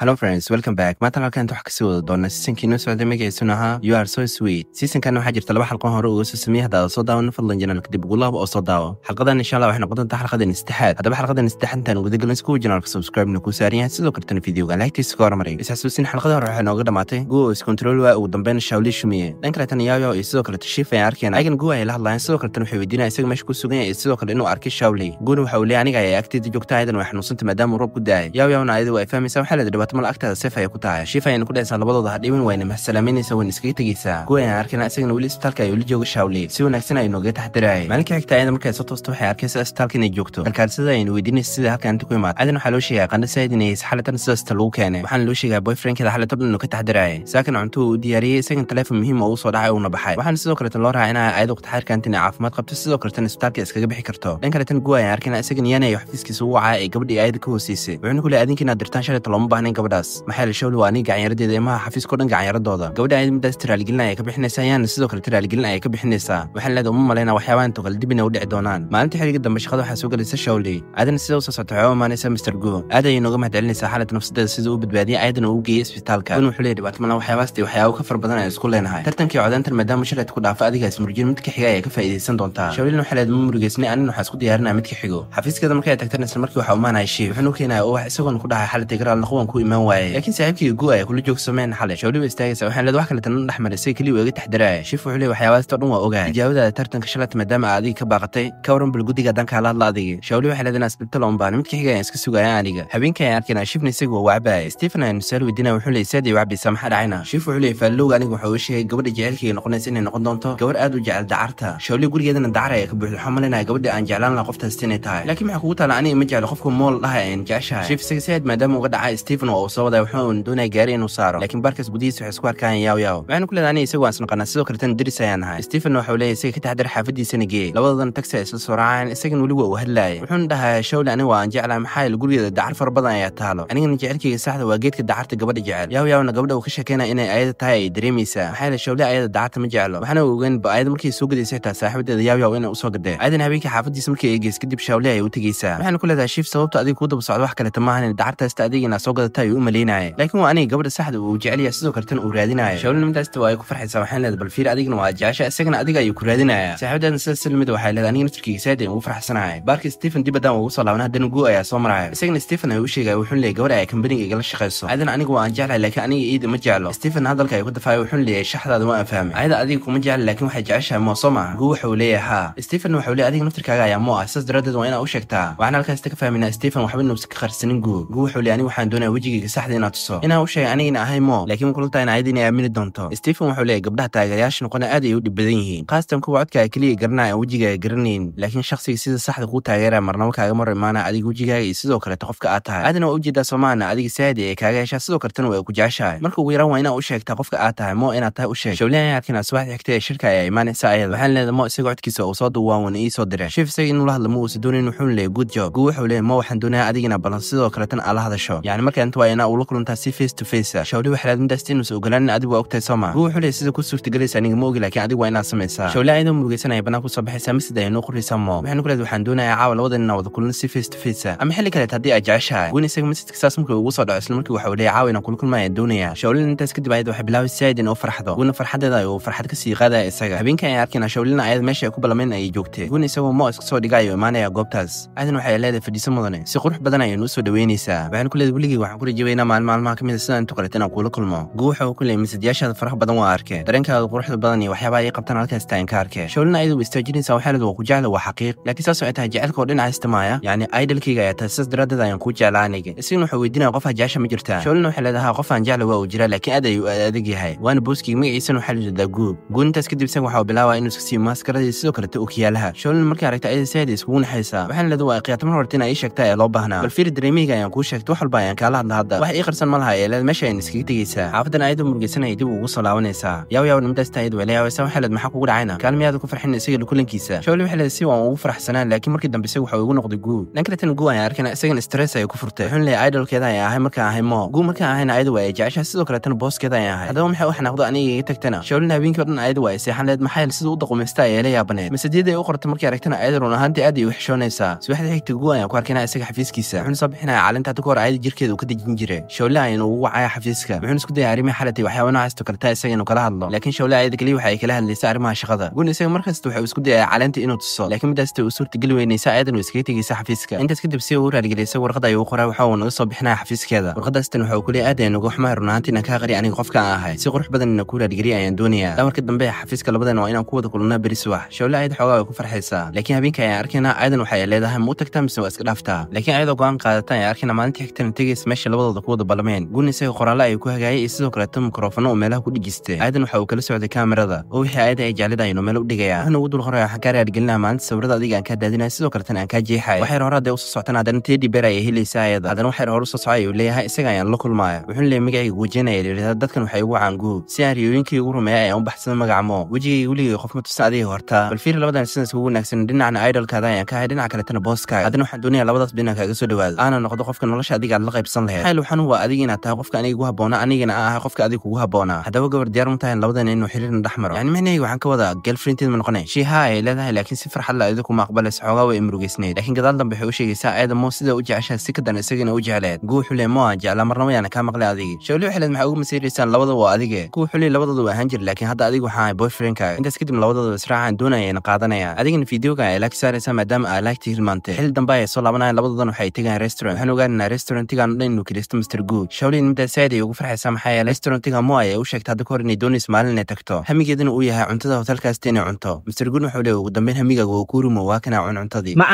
hallo friends welcome back maanta halkan wax kasii wada doona siisanki inoo socday magaciisuna ahaa you are so sweet siisankan waxaa jirta laba xalqon hore uga soo sameeyey haddaad soo daawan fadlan janaalka dib ugu laabo oo soo daawo xalqadan insha allah waxay noqon doontaa xalqadan saddexaad haddaba xalqadan saddexaad intaan guda janaalka subscribe na kuu saaran yahay sidoo kaltana videoga laagtiisa ka hormaray isxasuusin xalqada hore waxay nooga dhamaatay guwa oo iskontarool waa ugu dambeyn shaawli shumiye dhan kale tan yaayo iyo sidoo kale tashiif ay arkeen aygan guwa ay la hadlayeen sidoo kale tan waxay weydiinaya isaga meesha ku sugan yahay iyo sidoo kale inuu arkay shaawli guuna waxa uu leeyay aniga ayaa agteeda joogta ayadan way xanuunsanta maadaama uu roob ku da-ay ayada waa ay waxaa la dhibaato ma lacagtaada sef ay ku tahay shif ayayna ku dhehaysaa labadooda hadhiban wayna mahsalaaminaysa wayna iskaga tegaysaa kuwa aan arkana isagana weli isbitaalka ay ula jooga shaawli si wanaagsan ay nooga taxdiraaye maalinka xigta ayada markay soo toosta waxay arkaysa isbitaalka inay joogto kalkaalisada ayayna weydiinaysa sida halkan inta ku imaad aadan waxaa loo sheegaa qandha inay haysa xalatan sidaasta lagu keenay waxaana loo sheegaa boyfriendkeeda xalatoo dhan ka taxdiraaye saakana cuntuu u diyaariyey isagana teleefon muhiim oo usoo soo dhacay uuna baxay waxaana sidoo kaleta loo raacay inaa ayada waqtixaarkaanta inay caafimaad qabto sidoo kaletan isbitaalka iskaga bixi karto dhan kaletan guwa ayaan arkana isagana yanayo xafiiskiisa u wacaa ee gabadhii ayada ka hoosiisay wuxuuna ku leey adinka dirtaan shalayta looma baahnayn gabadhaas maxay lashowl waa aniga gacanyaradeeda imaha xafiiskao dhan gacanyaradooda gabadha middaas tiraalgelin ayay ka bixinaysaa yaana sidoo kale tiraalgelin ayay ka bixinaysaa waxaan leedaha uma malayna malaynaa waxyaabahan toqaldibina u dhici doonaan maalinta xiliga dambe shaqada waxaa soo gelaysa shawley aadana sida usoo socota waxaa u imaanaysa mister goo aad ayay nooga mahad celinaysaa xaaladda nafsadeeda sida uu badbaadiyay ayadana uu geeyey isbitaalka gun wuxuu leeyahy dhibaatmana waxyaabaasti waxyaabo ka far badan ayaan isku leenahay tartankii codaantan maadaama shalayt ku dhaafa adigaas murjin midka xiga ayay ka faa'iidaysan doontaa shawlin waxaa leedahay ma murigeysnay anin waxaa isku diyaarinaya midka xigo xafiiskeeda markay tagtan isla markii waxaa u imaanaya shiif wuxuuna keenaya oo wax isagoon ku dhahay xaalad tigaraal noqwanku iman waaye laakiin saaxiibkii gu ay kula joogsameen xalay shawliba istaagaysa waxaan leed wax kale tana dhex marisay keliya iga taxdiraaya shiif wuxuu leey waxyaabaadasto dhan waa ogahay ijaabadaada tartanka shalad maadaama aad adiga ka baaqatay ka waran bal guddiga danka ala hadla adigi shawli waxay leed inaa isdhibta loonbaana midka xiga aan iska sugaaya aniga habeenka aan arkayna shiifna isagu waa wacbaaya stephen aan nusaal weydiina wuxuu leey saadi wacbaysa maxaa dhacayna shiif wuxuu leey faallowga aniga waxa uu sheegay gabadha jaceylkayga noqonaysa inay noqon doonto gabar aad u jecel dacarta shawli gurigeedana dacara ee ka buuxda waxaan malaynaha gabadha aan jeclaan lahaa qoftaas inay tahay laakiin waxaa kugu taala aniga ma jeclo qofka mool dhaha aan jeceshahay shiif isaga saad maadaama uga dhaca stephen oo uu soo waday wuxuu un doonaya gaari inuu saaro laakiin baarkaas gudihiisa waxay isku arkaayaan yaaw yaaw waxaynu ku leedahay aniga isagu waan sanqanaa sidoo kaletan deris ayaan nahay stephen waxau leeyahy isaga ka taxdar xaafaddiisana geey labadoodan tagsi ay isla soo raaceen isagana weli waa uu hadlaaya wuxuuna dhahay shawle aniga waan jeclaa maxaa yael gurigeeda dacar fara badan ayaa taalo anigana jecelkeyga saxda waa geedka dacarta gabadha jecel yaw yaawna gabadha uu ka sheekeynaya inay ayada tahay ay dareemaysaa maxaa yael shawle ayada dacarta ma jeclo waxaana ogeyn ba ayada markii soo gadaysa xitaa saaxiibadeeda yaaw yaaw inay usoo gadeen ayadana habeenkii xaafaddiisa markii ay egeys kadib shawle ayay u tegeysaa waxaana ku leedahay shiif sababta adiga kuu daba socda wax kaleta maahan dacartaasta adigina soo gadata ayuu u maleynaya laakiin waa anay gabadha saxda uu jecelya sidoo kale tan uu raadinaya shawlina midaasta waa ay ku farxaysaa waxaan leeda bal fiir adigna waa jecesha isagana adiga ayuu ku raadinaya saaxiibadaadna sida silmida waxay leeda aniga naftarkeyga saaden ugu farxsanaya baarka stephen dib waa ugu soo laaban haddana guu ayaa soo maraya isagana stephen ayuu u sheegaya wuxuun leeyay gabadha ay kambaniga igala shaqayso ayadana aniga waa aan jeclahay laakiin aniga iida ma jeclo stephen hadalka ay ku dafaayo wuxuun leeyahay shaxdaada waa aan fahmay cayda adiga kuma jecla laakiin waxay jeceshahay moo soo maaha guu waxuu leeyahay haa stephen waxuu leeyay adiga naftirkaaga ayaa moo ah sidaas daraaddeed waa inaa u sheegtaa waxaan halkaasta ka fahmaynaa stephen waxba nuubsa ka qarsanin guu guu wuxuu leeyay aniga waxaan doonaya wejiga wejigiga saxda inaad tuso inaan u sheegay anigana ahay mo laakiin kulantahyn ayad inay aamini doonto stephen wuxuu leeyay gabdhaha taageerayaasha noqona aad ay u dhib badan yihiin khaasatan kuwa codkaaga keliya garanaa aan wejigaaga garanayn laakiin shakhsiga sida saxda kuu taageera marnabo kaaga mar imaana adiga wejigaaga iyo sidoo kaleeta qofka aad tahay aadna waa ujeedaa soomaalina adiga saadi ay kaaga heshaa sidoo kaletana waa ku jeceshahay marka ugu yaraan waa inaa u sheegtaa qofka aad tahay mo inaad tahay u sheeg shawliyan subaxda xigtay ee shirka ayaa imaanaysa ayada waxaan leedahay mo isaga codkiisa uu soo duwaawan iisoo diray shiif isaga inuu la hadla ma uusa doonayn wuxuun leeyay good job guu wuxuu leeyay mo waxaan doonayaa adigina balan sidoo kaletan aad hadasho yani markaa inta waayana uu la kulantaa si face to face ah. shawle waxaad midaas inuus ogolaan adigu waa ogtahay soo maa wuxuu leey sida ku suurtagelaysa aniga ma ogi laakiin adigu waa inaad samaysaa shawle ayadoo murugeysanaya bannaan kusoo baxaysaa masjid ayaa noo qoraysaa moo waxaanu waxaan doonayaa caawa labadan inaa wada kulno si face to face ah ama xilli kaleet haddii aad jeceshahay goyn isaga masjidka saas markii ugu soo dhaco isla markii waxa uu leeyahay caawa inaan kula kulmaya doonaya shawlina intaas kadib ayada waxay bilaabay saa'id in uu farxdo goyna farxadeeda uu farxad ka sii qaadaya isaga habeenkan ay arkayna shawlina ayada meesha ay ku balamayn ayay joogtay goyn isagoo moo iska soo dhiga imaanaya goobtaas aadan waxay leedahay fadhiiso mudane eh. si qurux badan ayaynu usoo dhaweynaysaa waxaan ku weligii waxaan kula jaweyna maalmaalmaha kamid sida intu qalet inaan kuula kulmo guuxo kuley masadyaashaada faraha badan waa arkeen dareenkaada quruxda badan iyo waxyaabaha ay qabtaan halkaas taagan ka arkeen ayadu istaajinaysa waxaalad waa ku jecla waa xaqiiq laakiin saas ay tahay jecelka oo dhinaca istamaaya yacni aidalkayga ayaa tahay sidaas daraaddeed ayaan kuu jecla anigi isigna wuxuu weydiinaya qof hajaasha ma jirtaa shawlina waxay leedahaa qof aan jecla waa uu jira laakiin aad ayuu adag yahay waana booskii magaciisana waxaa lajeedaa guub guunintaas kadib isaga waxaa bilaabaa inuu iska siiyo maaskaradii sidoo kalete okiyaalaha shawlina markay aragta ayada saaid iskugu naxaysaa waxaan leeda waa qiyaata mar horta in ay sheegta ee loo baahnaa bal fiir dareemeyga ayaan kuu sheegta wax walba ayaan kaala hadla hadda wax i qarsan ma laha eeleed meesha ayna iskaga tegaysaa xaafadan ayadoo murgeysanaya dib ugu soo laabanaysaa yaw yaw nimdaastan ayd weelayaawaysan maxaa kugu dhacayna kaalmi aad uku farxin isagala kulankiisa shawli waxeleed si waan ugu faraxsanaan laakiin markii dambe isagu waxa igu noqday guu dhankaletana guu ayaan arkana isagan stress ayay ku furtay wuxuun leeyahay idolkeeda ayaan ahay markaan ahay moo guu markaan ahayna ayada waa ay jeceshaa sidoo kaletana booskeeda ayaan ahay haddaba maxay u xanaaqdo aniga iga tagtana shawlina habeenkii o dhan ayada waa ay seexan leed maxayl sida u daqumaysta ayay yaabaneed masajeeda u qortay markii aragtana ayada run ahaantii aad ay u xishoonaysaa subaxda xigta guu ayaan ku arkayna isaga xafiiskiisa wuxuuna soo bixinaya caalinta hadda ka hor ayada jirkeeda uu ka deji dhegin jire showle aynu ah ugu wacay xafiiska wuxuuna isku dayay arrimihi xalatay waxyaaba noocaasto kaleta isaga inu kala hadlo laakiin shawle ayada ah keliya waxa ay kala hadlaysa arrimaha shaqada gun isaga markasta waxa uu isku dayay calaynta inuu tuso laakiin middaasta uu suurtageli weynaysa ayadan uu iskaga tegaysa xafiiska intaas kadib si uu u raaligelisay warqad ayuu u qoraa waxa uu naga soo bixinaya xafiiskeeda warqadaastan waxa uu ku leeyay aad ayan uga xumahay runahaanti inaan kaa qari aniga qofka aan ahay si qurux badanna inaan kuu raaligeliyay ayaan doonayaa damarka dambe xafiiska labadan waa inaan ku wada kulannaa beri subax showle ayada ah xoogaa way ku farxaysaa laakiin habeenka ayaan arkaynaa ayadan waxay leedahay ma u tagtaa mise waa iska dhaaftaa laakiin ayadoo go'aan qaadataan ayaan arkaynaa maalintii xigtana tegaysa meesha labadooda kuwada ballameen gun isaga qoraalle ay ku hagaayay iyo sidoo kaleeta mikrofono oo meelaha ku dhegeysta aadan waxa uu kala socday kamerada oo wixii ayada ay jeclida aynu meel u dhigaya waxna ugu dulqoraya xagaari aadgelinaha maalinta sawirada adiga aan kaa daadinaya sidoo kaleetan aan kaa jeexay waxayr hore hadday usoo soctaan haddana teddy beer ayay helaysa aayada haddana waxayr hore usoo socay ayuu leeyahay isaga ayaan la kulmaaya wuxuun leeyay magacayga wejeenaya yidhahda dadkan waxay ugu caanguub si aan riyooyinkii ugu rumeeya ayaan u baxsada magacamo wejigayga weligay qof ma tusan adiga hortaa bal fiir labadan sidaas ugu wanaagsan dhinacna idolkaada ayaan ka ahay dhinaca kaletana booskaaga haddana waxaan doonayaa labadaas kaaga soo dhawaado aana noqdo qofka nolosha adiga aad la qaybsan laheed maxay waxan waa adiga inaad tahay qofka aniga gu haboona anigana aan qofka adiga kugu haboona haddaba gabar diyaar ma tahay labadan inuu xiriirna dhex maro yani micnaheyga waxaan ka wadaa gelfrinteed ma noqonay shiiha ayay leedahay laakiin si farxad la idinku maaqbalaysa xoogaa way imurugeysnayd laakiin gadaal dambe waxay u sheegaysaa aada mo sida u jeceshaha si ka dan isagana u jecleed guu xulee mo aan jeclaa marnaba yaana kaa maqlay adiga shawli waxay leed maxay ugu masiiraysaan labada waa adige guu xulee labadooda ahaan jira laakiin hadda adiga waxaan ahay boyfriendka intaas kadib labadooda israacaan doonaya ayna adigana fideoga ay laag saaraysaa maadaama aa laagta hilmaantay xil dambe ayay soo laabanayaan labadoodana waxay tegayaan restaurant waxaan ogaanaynaa restaurantigaan dhan inuu kiraysto master guud shawley nimantaa saaid ay ugu farxaysaa maxaa yeele restaurantiga moy ay u sheegtay hadda kahor inay doonayso maalin inay tagto hamigeeduna uu yahay cuntada hotelkaasta inay cunto master guud wuxuu leey ugu dambeyn hamigaaga waa kuurimo waa kana cun cuntadii ma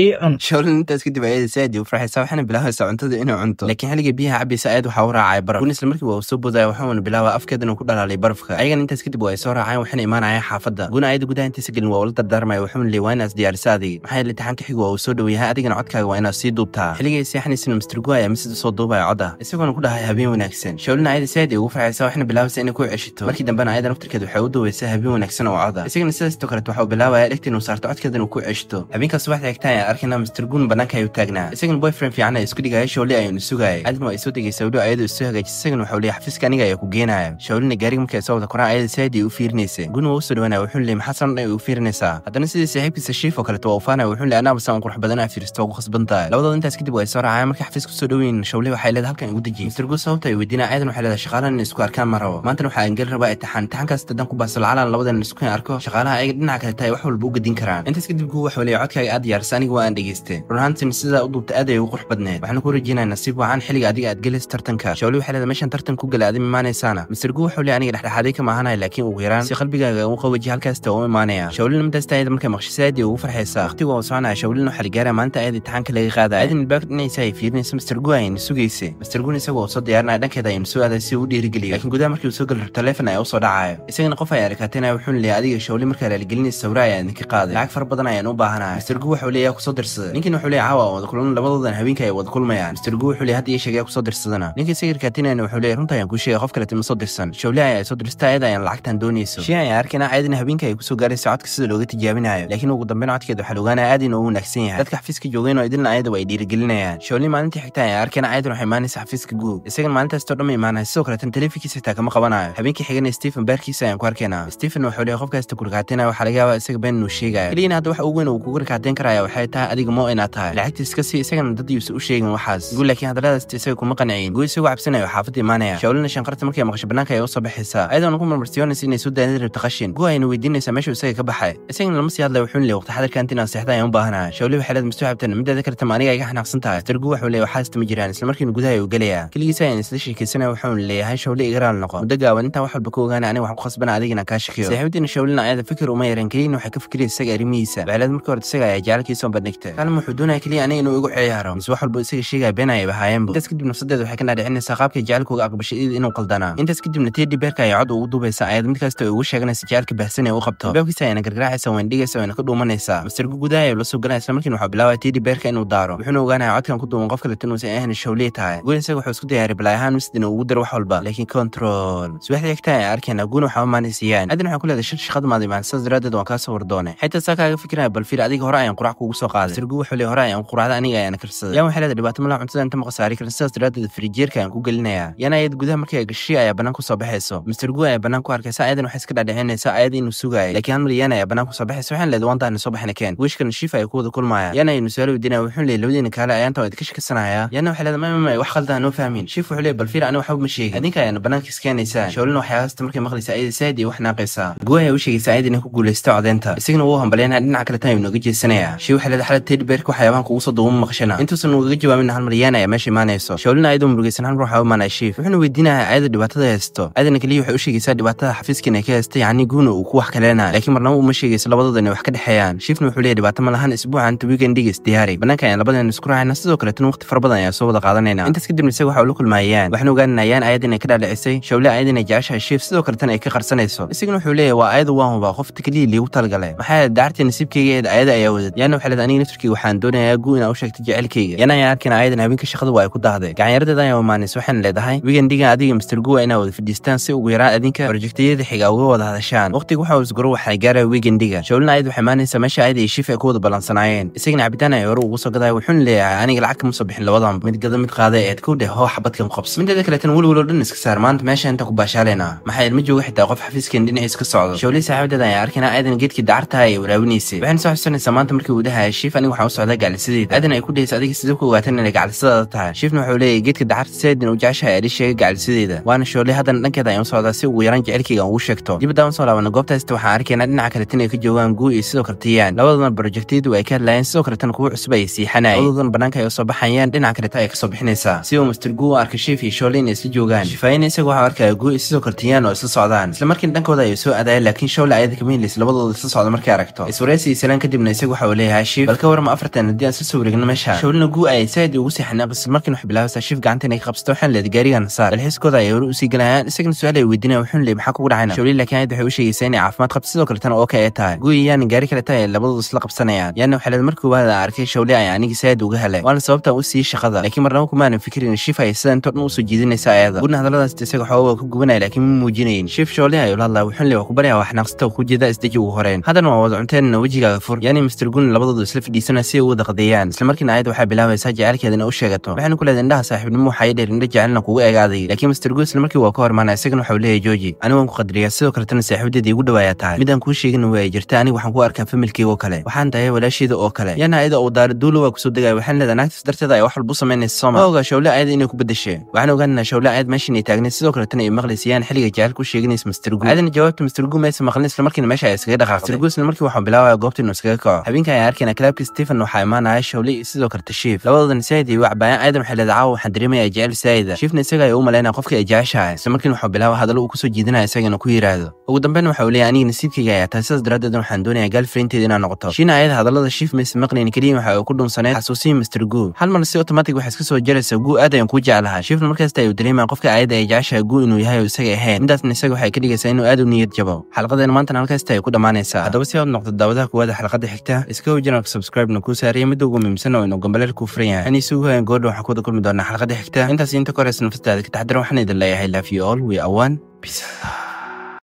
ii cun shawley nintaas kadib ayada saaid ay u farxaysaa waxaana bilaabaysaa cuntada inay cunto laakiin xilliga biyaha cabaysa aad waxaa u raacay baraf guun isla markii waa soo boodaya waxaana bilaaba afkeedana ku dhalaalay barafka ayagana intaas kadib waa ay soo raaceen waxaana imaanayaan xaafadda guuna ayada gudaha intiisa gelin waa ula dardaarmaya waxaana leey waa inaas diyaarisa adiga maxaa yeele taxanka xigu waa uu soo dhow yahay adigana codkaaga waa inaad sii duubtaa xilligay seexanaysana master ayaa masida soo duub duubaya codda isagoona ku dhahay habeen wanaagsan shawlina ayada si aad ugu farxaysa waxna bilaabaysa inay ku ceshito markii dambena ayada naftirkeed waxay u duubaysa habeen wanaagsan oo coda isagana sidaasto kaleet waxa uu bilaabaya dhegta inuu saarto codkeedan uu ku ceshito habeenkaas subaxda xigtaan ee arkina mister guun bannaanka ayuu taagnaa isagana boyfriend fiican ay isku dhigaya shawli ayuunu sugaya aadna waa ay soo degaysa wali ayadu isu hagaajisa isagana waxau leeya xafiiska aniga ayaa ku geenaya shawlina gaariga markay soo wada koraan ayada si aad u fiirinaysa guun waa u soo dhawaanaya wuxuu leeya maxaa san dhan ay u fiirinaysaa haddana sidii saaxiibkiisa shiif oo kaleet waa ufaanaya wuxuu leeya anaabasan qurux badan aa fiiristo ugu khasbantahay labadooda intaas kadib waa ay soo raacayaan markay xafiiska kusoo dhoweyn shawli waxay leed halkan igu dejiye mistergu sababta ay weydiinaa aadan waxay leedahay shaqaalahan in isku arkaan ma rabo maantana waxaa aan geli rabaa intixaan intixaan kasta dan ku baasalacalan labadan isku arko shaqaalaha ayaga dhinaca kale tahay wax walba u gedin karaan intaas kadib guu wax waliya codkaaga aad yaarsa aniga waa aan dhegeyste runhaantin sidaa u duubta aad ay ugu qurux badneed waxaanu ku rajiinaa nasiib wacan xilliga adiga aad gelis tartanka shawli waxay leedahay meeshan tartan ku gala adin imaanaysaana mistergu waxuu leeyahay aniga dhexdhexaaday kama ahanahay laakiin ugu yaraan si qalbigaaga ugu qawaji halkaasta u imaanaya shawlina middaasta ayada markay maqshisa aad ay ugu farxaysa waqtigu waa soconaya shawlina waxaa la gaaraya maalinta ayada intixaanka laga qaadaya aadan ilbaabka dhinaysa ay fiirinaysa mister guayin sugaysay mastergun isagu oo soo diyaarinaya dhankeeda ayuunu soo aaday si u dhiirigeliyo lakiin gudaha markii uu soo geli taleefon ayaa usoo dhacaayo isagana qof ayaa arkaatayna wuxuuna leeyay adiga shawli markaa raaligelinaysa sawra ayaa idinka qaaday lacag fara badan ayaan u baahanahay mister gu waxuu kusoo dirsaday ninkan wuxuu leeya caawa wada kulman labadoodan haweenka ay wada kulmayaan mister wuxuu leeya hadda ii sheegaya kusoo dirsadana ninka isaga arkaatayna wuxuu leeya runta ayaan kuu sheegay qof kale tima soo dirsan shawli ayaa soo dirsta ayada ayaan lacagtan doonayso shay ayaan arkayna ayadana haweenka ay kusoo gaaraysa codka sida looga tijaabinayo laakiin ugu dambeyn codkeeda waxaa loogaanaya aad inuu u wanaagsan yahay dadka xafiiska joogeen oo idinla ayadaba dhiirigelinayaan shawli maalintii xigta ayaan arkayna ayada aadan wax imaanaysa xafiiska guud isagana maalintaastoo dhan ma imaanaya sidoo kaleetan taleefinkiisa xitaa kama qabanayo habeenkii xigana stephen baarkiisa ayaan ku arkaynaa stephen wuxuu leeya qofkaasta ku rakaateynaya waxaa laga yaabaa isaga been inuu sheegaya keliina hadda waxa ugu weyn uu kugu rakaateyn karaya waxay tahay adiga moo inaa tahay lacagta iska sii isagana dad yuusan u sheegin waxaas guud laakiin hadalladaasta isaga kuma qanciyin guud isagoo cabsanayo xaafadda imaanaya shawlina shanqarta markay maqasha bannaanka ayaa u soo baxaysa ayadoona ku marmarsiyoonaysa inay soo daadin rabta qashin guud ayna weydiinaysaa meeshuu isaga ka baxay isagana lama sii hadlaya wuxuun leeya waqti xadarka intii seexda ayaan u baahanahay shawli waxay leed mastuuxabtan middeeda kaletan ma aniga iga xanaaqsan tahay dargu wuxuu leeya waxaasta ma jiraan islamar markiina gudaha ayuu gelayaa keligiis ayaan isla sheekeysana leeyahay shawle igaraal noqo muddo gaaban intaa waxal ka ogaana aniga wax ku khasbana adigina kaa shakiyo saaxiibadiina shawlena ayada fikir uma yaran keliyin waxay ka fikiraya isaga arrimihiisa bacleed marka hore isaga ayaa jaalkiisa bandhigtay kaalin wuxuu doonaya keliya aniga inuu igu ciyaaro mise wax walba isaga sheegaya been ayay ahaayeenbu intaas kadib nafsadeeda waxay ka dhaadhicinaysaa qaabka jaalkooga aqbashay inuu qaldanaa intaas kadibna teedi beerka ayaa cod ugu duubaysa ayad mid kasta ugu sheeganaysa jaalka baahsan ee u qabto baabkiisa ayana gargaraacaysa wayna dhigaysa wayna ka dhuumanaysaa mastargo gudaha ayuu la soo galaya islamarkiina waxaa bilaabaya teedi beerka inuu daaro wuxuuna ogaanaya codkan ku duuban qof kaleto inuusan ahayn shawle ay tahay gun isaga wuxuu isku diyaari bal ahaan misdin ugu dar wax walba laakiin control subaxdii xigtaa ee arkayna guuna waxaa maanaysiiyaan adin waxaan ku leeday shir shaqada maad imaan sidaas daraaddeed waan kaa soo wardoonay xitaa saa kaaga fikiraya bal adiga hore ayaan qurax kuugu soo qaaday sirgu wuxuu leey hore ayaan quraxda aniga ayaan karsaday yaan waxay leeday dhibaato malaa cuntada inta maqasaari karin sidaas daraaddeed firijeerka ayaan ku gelinayaa yana ayad gudaha markay gashiya ayaa bannaan kusoo baxayso mister gu ayaa bannaan ku arkaysa ayadan waxay iska dhadhicinaysaa ayad inuu sugaayay laakiin hal mar yana ayaa bannaan kusoo baxaysa waxaan leeday wantaana soo baxna keen wiishka nashiif ayaa ku wada kulmaya yana aynu su-aal weydiinaya wuxuu leeyay labadiina kaale ayaantan waa idinka shakasanaya yana waxay leeday ma wax khaldan noo fahmin sheef wuxuu leey bal fiir waxba ma sheegin adinka ayaana banaanka iskeenaysaan shawlina waxay haasta markay maqlaysa ayada saaid iyo wax naaqaysaa guwa ayaa u sheegaysa ayad inay ku guulaysto codeynta isagana wuu hambalyaynaa dhinaca kale tan ayuu nooga jeesanaya shee waxay leeda xalad tedbeerka waxyaabahan kugu soo duwuma maqshana intuusan ugaga jawaabina hal maryaan ayaa meesha imaanayso shawlina ayadoo murugaysan hal mar waxaa u imaanaya sheef wuxuuna weydiinaya ayada dhibaatada haysto ayadana keliya waxay u sheegaysaa dhibaatada xafiiskan ay ka haystay yacni guuna uu ku wax kaleenayo laakiin marnaba uma sheegayso labadooda inay wax ka dhexeeyaan sheefna wuxuu leeyahy dhibaato ma lahan isbuucan to weekend diyaari bannaanka ayaan labadeena isku raacayna sidoo kale tan waqti fara badan ayaa soo wada qaadanaya garanayna intaas kadibna isaga waxa ula kulmaayaan waxaana ogaananayaan aayad inay ka dhaadhicisay shawle aayad inay jeceshahay shiif sidoo kale tan ay ka qarsanayso isagana wuxuu leeyahy waa aayada waan hubaa qof tiklihi liigu talagale maxaa dacartii nasiibkayga eed aayada ayaa wadad yaana waxay leed aniga naftarkii waxaan doonayaa guu inaa u sheegtay jecelkayga yana ayaan arkin aayadan habeenka shaqada waa ay ku daahday gacanyaradeeda ayaa wamaanis waxaana leedahay wigendhigan adiga mister guwa inaa wada fadhiistaan si ugu yaraan adinka horjegtayada xiga uga wada hadashaan waqtiga waxaa isguro waxaa gaaraya wigendhiga shawlina aayad waxay maalinaysaa meesha aayada iyo shiif ay ku wada balansanaayeen isagana cabitaan ay hore ugu soo gadaya wuxuuna leeyahay aniga lacag kama soo bixin labadanba mid gada mid qaaday eed ku dheh hooxa badkan qobs midhada kaleetan welwel dhan iska saar maanta meesha inta ku baashaaleyna maxaa ma jooga xitaa qof xafiiskeen dhinaciis ka socdo shoolii saaxiibadeed ayaa arkaynaa aadan geedkii dacartaa ay walaawinaysay waxayna soo xusanaysaa maanta markii uu dhahaya shiif aniga waxaan u socdaa gaclisadeeda aadan ay ku dhehaysa adiga sidee ku ogaatan inay gaclisadaada tahay shiifna wuxuu leeyahy geedka dacarta si u jeceshahay eedhi sheega gaclisadeeda waana shoolii haddana dhankeeda ayaan u socdaa si ugu yaraan jecelkayga aan ugu sheegto dibadaawan soo laabana goobtaasta waxaan arkaynaa dhinaca kaletan ay ka joogaan guu iyo sidoo kale tiyaan labadana barojektyadu ay ka hadlaayeen sidoo kaletan kuwa cusub ayay siixanayeen labadoodana bannaanka ay u soo baxayaan dhinaca kaleta ay ka soo bixin buuxinaysaa si uu mister guu arkay shiif iyo shoole inay isla joogaan shifaayina isaga waxaa arkaya guu iyo sidoo kale tiyaano isla socdaan isla markiin dhankooda ayuu soo adaaya laakiin shoole ayada kamihelays labadooda isla socda markay aragto iswareysi iyo salaan kadibna isaga waxa uu leeyahay shiif bal ka warma afartan haddii aan isla soo wareegno meesha shoolina guu ayay saa'id ugu seexinaa balse markiina waxay bilaabaysaa shiif gacanta inay ka qabsato waxaan leeday gaarigan saar bal ayay hore usii gelayaan isagana su-aal ay weydiinaya wuxuun leey maxaa kugu dhacayna shoole laakiin ayad waxay u sheegaysaa inay caafimaad qabto sidoo kaletana tan oo ay tahay guu iyo yaani gaari kale tahay ay labadooda isla qabsanayaan yaana waxay leed markii waada arkay shoole ay anigii saa'id uga helay waana sababtaan u siiyey shaqada laakiin marnaba kumaanan fikrin shif sidanto dhan usoo jiidinaysa ayada wadna hadalladaas isaga xooga waa ku gubanaya laakiin ma muujinayn shif shoolin ayuu la hadlaa waa ku baraya wax naqsata ku jeeda isdeji ugu horeen haddana waa wada cunteenna wejigaaga fur yani mister gun labadoodu isla fadhiisana si ay u wada qadeeyaan islamarkiina ayad waxaa bilaabaysaa jacaylkeedana u sheegato waxayna ku leedahay indhaha saaxiibnimo waxaa ii dheer indha jacaylna kugu eegaaday laakiin mister gun markii waa ka hormaana isagana waxau leeyahay jooji anigu waan ku qadriyaa sidoo kaletana saaxiibdeedii igu dhawaayaa tahay midaan kuu sheegina waa ay jirta aniga waxaan ku arkaa familkeygo kale waxaan tahay walaasheeda oo kale yana ayada uu daari duulo waa kusoo degaya waxaan leeda naagtas darteeda ay wax walba u samaynaysa soo ma oga shawle aad inay ku badashay waxaan ogaanaynaa shawle aad meeshan ay taagneed sidoo kale tan ay maqlaysa xilliga jaalka u sheeganaysa master aadana jawaabta master gu maqlin isla meesha ay iskaga dhaqaaqday master markii waxaan bilaabaya goobta inuu iskaga kaco habeenka ayaan arkayna kalaabka stephen waxaa imaanaya shawle iyo sidoo kale tashiif labadoodan saayid ay wacbaayaan aadan waxay leeda caawa waxaan dareemaya ajecel saayida shiifna isaga ay u malaynaya qofkii ay jeceshahay isla markiina waxaa bilaaba hadallo uu kusoo jiidanaya isagana ku yidhaahdo ugu dambeyn waxa uu leeyahay aniga nasiibkayga ayaa tahay sidaas daraaddeed waxaan doonayaa gaalfriinteeda inaan noqoto shiina ayada hadallada shiif meesa maqlayn keliya waxa uu ku dhunsaneyd xasuusiin master hal mar si automatic waxaa iska soo jelasa guu aad ayaan kuu jeclahaa shifna markasta ayuu dareemaa qofka aayadda ee jeceshaha guu inuu yahay oo isaga ahayn midaasna isaga waxay ka dhigaysaa inuu aad u niyad jabo xalqadeen maantana halkaasta ay ku dhammaanaysaa haddaba si aad noqdo daawadaha kuwaada xalqadda xigta iska how janalka subscribe kuu saariya midda ugu muhiimsan oo inuu gambaleel kuu furan yahay in isugu hoyan goordha waxaan kuwada kulmi doonaa xalqadda xigta intaas inta koreysa nafasdaada ka taxdar waxaan idin leeyahay laafiyo all wiy awaan